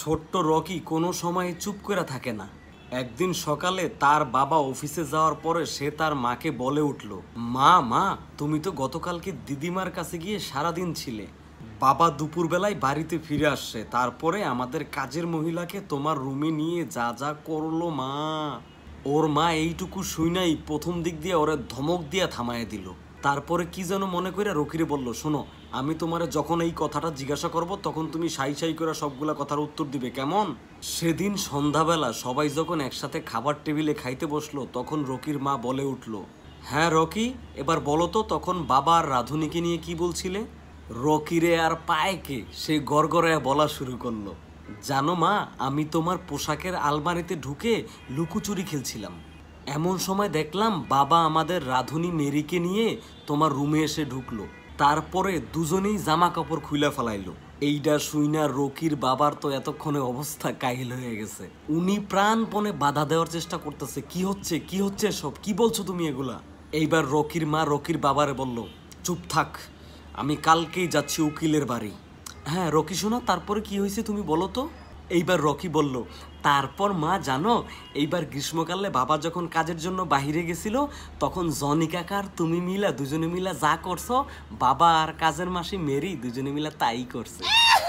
ছোট্ট রকি কোনো সময় চুপ করে থাকে না একদিন সকালে তার বাবা অফিসে যাওয়ার পরে সে তার মাকে বলে উঠল মা মা তুমি তো গতকালকে দিদিমার কাছে গিয়ে সারাদিন ছিলে বাবা দুপুরবেলায় বাড়িতে ফিরে আসছে তারপরে আমাদের কাজের মহিলাকে তোমার রুমে নিয়ে যা যা করলো মা ওর মা এইটুকু শুই নাই প্রথম দিক দিয়ে ওরে ধমক দিয়ে থামায় দিল তারপরে কি যেন মনে করিয়া রকিরে বলল শোনো আমি তোমার যখন এই কথাটা জিজ্ঞাসা করব তখন তুমি সাই সাই করে সবগুলা কথার উত্তর দিবে কেমন সেদিন সন্ধ্যাবেলা সবাই যখন একসাথে খাবার টেবিলে খাইতে বসলো তখন রকির মা বলে উঠল হ্যাঁ রকি এবার বলো তো তখন বাবা আর রাধুনিকে নিয়ে কি বলছিলে রকিরে আর পায়েকে সে গড়গড়ায় বলা শুরু করলো জানো মা আমি তোমার পোশাকের আলমারিতে ঢুকে লুকোচুরি খেলছিলাম এমন সময় দেখলাম বাবা আমাদের রাধুনি মেরিকে নিয়ে তোমার রুমে এসে ঢুকলো তারপরে দুজনেই জামা কাপড় খুলে ফেলাইলো এইটা শুইনা রকির বাবার তো এতক্ষণে অবস্থা কাহিল হয়ে গেছে উনি প্রাণপণে বাধা দেওয়ার চেষ্টা করতেছে কি হচ্ছে কি হচ্ছে সব কি বলছো তুমি এগুলা এইবার রকির মা রকির বাবারে বলল চুপ থাক আমি কালকেই যাচ্ছি উকিলের বাড়ি হ্যাঁ রকি শোনা তারপরে কি হয়েছে তুমি বলো তো এইবার রকি বলল তারপর মা জানো এইবার গ্রীষ্মকালে বাবা যখন কাজের জন্য বাহিরে গেছিল তখন জনি তুমি মিলা দুজনে মিলা যা করছো বাবা আর কাজের মাসি মেরি দুজনে মিলা তাই করছে